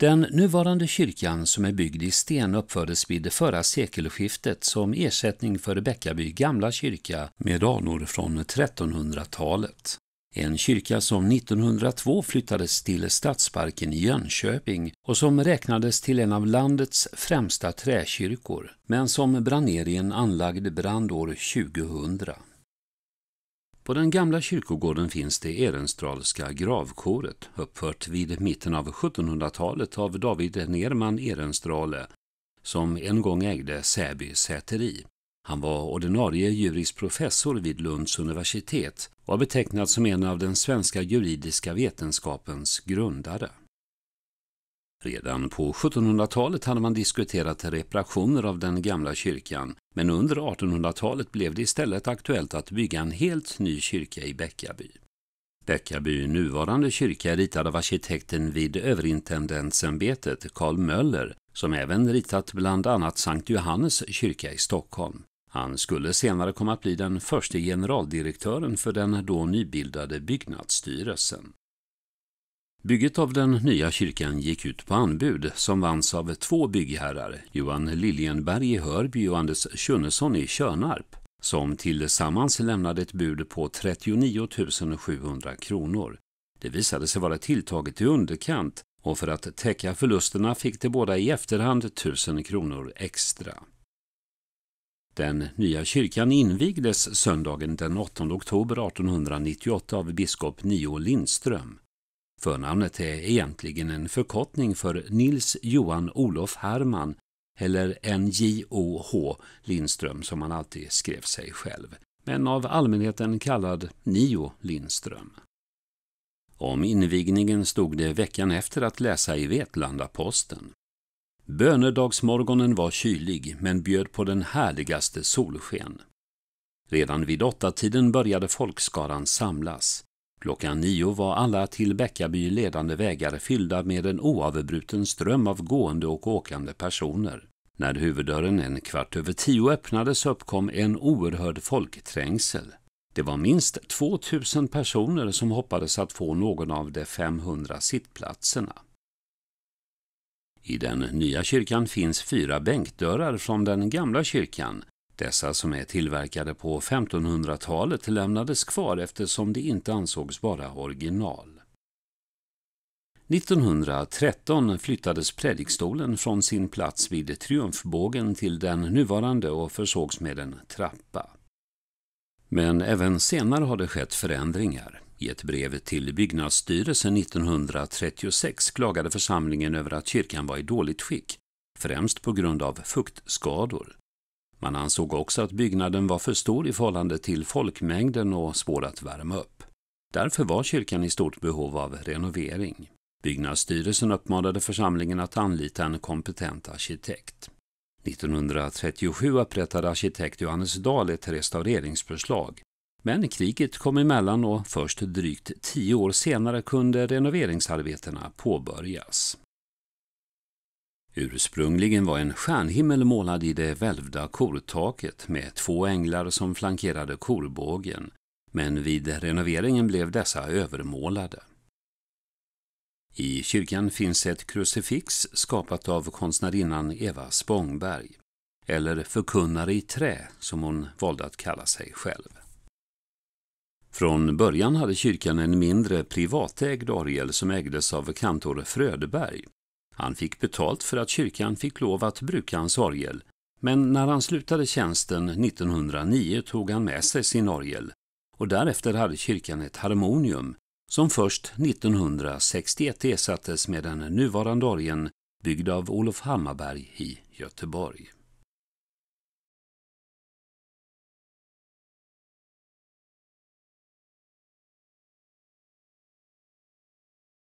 Den nuvarande kyrkan som är byggd i sten uppfördes vid det förra sekelskiftet som ersättning för Bäckaby gamla kyrka med anor från 1300-talet. En kyrka som 1902 flyttades till Stadsparken i Jönköping och som räknades till en av landets främsta träkyrkor, men som brann ner i en anlagd brand år 2000. På den gamla kyrkogården finns det Ehrenstralska gravkoret, uppfört vid mitten av 1700-talet av David Nerman Ehrenstrale, som en gång ägde Säby säteri. Han var ordinarie professor vid Lunds universitet och har betecknats som en av den svenska juridiska vetenskapens grundare. Redan på 1700-talet hade man diskuterat reparationer av den gamla kyrkan, men under 1800-talet blev det istället aktuellt att bygga en helt ny kyrka i Bäckaby. Bäckaby nuvarande kyrka är ritad av arkitekten vid överintendentsämbetet Carl Möller, som även ritat bland annat Sankt Johannes kyrka i Stockholm. Han skulle senare komma att bli den första generaldirektören för den då nybildade byggnadsstyrelsen. Bygget av den nya kyrkan gick ut på anbud som vanns av två byggherrar, Johan Liljenberg i Hörby och Anders Kjunnesson i Körnarp, som tillsammans lämnade ett bud på 39 700 kronor. Det visade sig vara tilltaget i underkant och för att täcka förlusterna fick de båda i efterhand 1000 kronor extra. Den nya kyrkan invigdes söndagen den 8 oktober 1898 av biskop Nio Lindström. Förnamnet är egentligen en förkortning för Nils Johan Olof Herman eller NJOH Lindström som han alltid skrev sig själv, men av allmänheten kallad Nio Lindström. Om invigningen stod det veckan efter att läsa i Vetlanda-Posten. Bönedagsmorgonen var kylig men bjöd på den härligaste solsken. Redan vid åttatiden började folkskaran samlas. Klockan nio var alla till Bäckaby ledande vägar fyllda med en oavbruten ström av gående och åkande personer. När huvuddörren en kvart över tio öppnades uppkom en oerhörd folkträngsel. Det var minst 2000 personer som hoppades att få någon av de 500 sittplatserna. I den nya kyrkan finns fyra bänkdörrar från den gamla kyrkan dessa som är tillverkade på 1500-talet lämnades kvar eftersom de inte ansågs vara original. 1913 flyttades predikstolen från sin plats vid Triumfbågen till den nuvarande och försågs med en trappa. Men även senare har det skett förändringar. I ett brev till byggnadsstyrelsen 1936 klagade församlingen över att kyrkan var i dåligt skick, främst på grund av fuktskador. Man ansåg också att byggnaden var för stor i förhållande till folkmängden och svår att värma upp. Därför var kyrkan i stort behov av renovering. Byggnadsstyrelsen uppmanade församlingen att anlita en kompetent arkitekt. 1937 upprättade arkitekt Johannes Dahl ett restaureringsförslag. Men kriget kom emellan och först drygt tio år senare kunde renoveringsarbetena påbörjas. Ursprungligen var en stjärnhimmel målad i det välvda kortaket med två änglar som flankerade korbågen, men vid renoveringen blev dessa övermålade. I kyrkan finns ett krucifix skapat av konstnärinnan Eva Spångberg, eller förkunnare i trä som hon valde att kalla sig själv. Från början hade kyrkan en mindre privatägd orgel som ägdes av kantor Fröderberg han fick betalt för att kyrkan fick lov att bruka hans orgel, men när han slutade tjänsten 1909 tog han med sig sin orgel och därefter hade kyrkan ett harmonium som först 1961 ersattes med den nuvarande orgeln byggd av Olof Hammarberg i Göteborg.